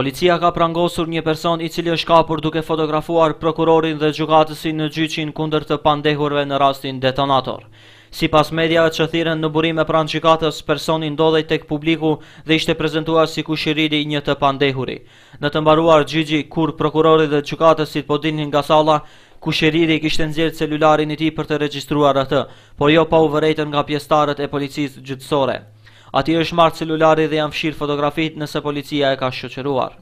Policia ka prangosur një person i cili është kapur duke fotografuar prokurorin dhe gjukatësi në gjyqin kunder të pandehurve në rastin detonator. Si pas media që thiren në burime pranë gjukatës, personin dodej tek publiku dhe ishte prezentuar si kushiridi një të pandehuri. Në të mbaruar gjyqi, kur prokurorit dhe gjukatësit po dinin nga sala, kushiriri kishtë nëzirë celularin i ti për të registruar atë, por jo pa u vërejtën nga pjestarët e policisë gjyqësore. Ati është marrë celulari dhe janë fshirë fotografit nëse policia e ka shqoqeruar.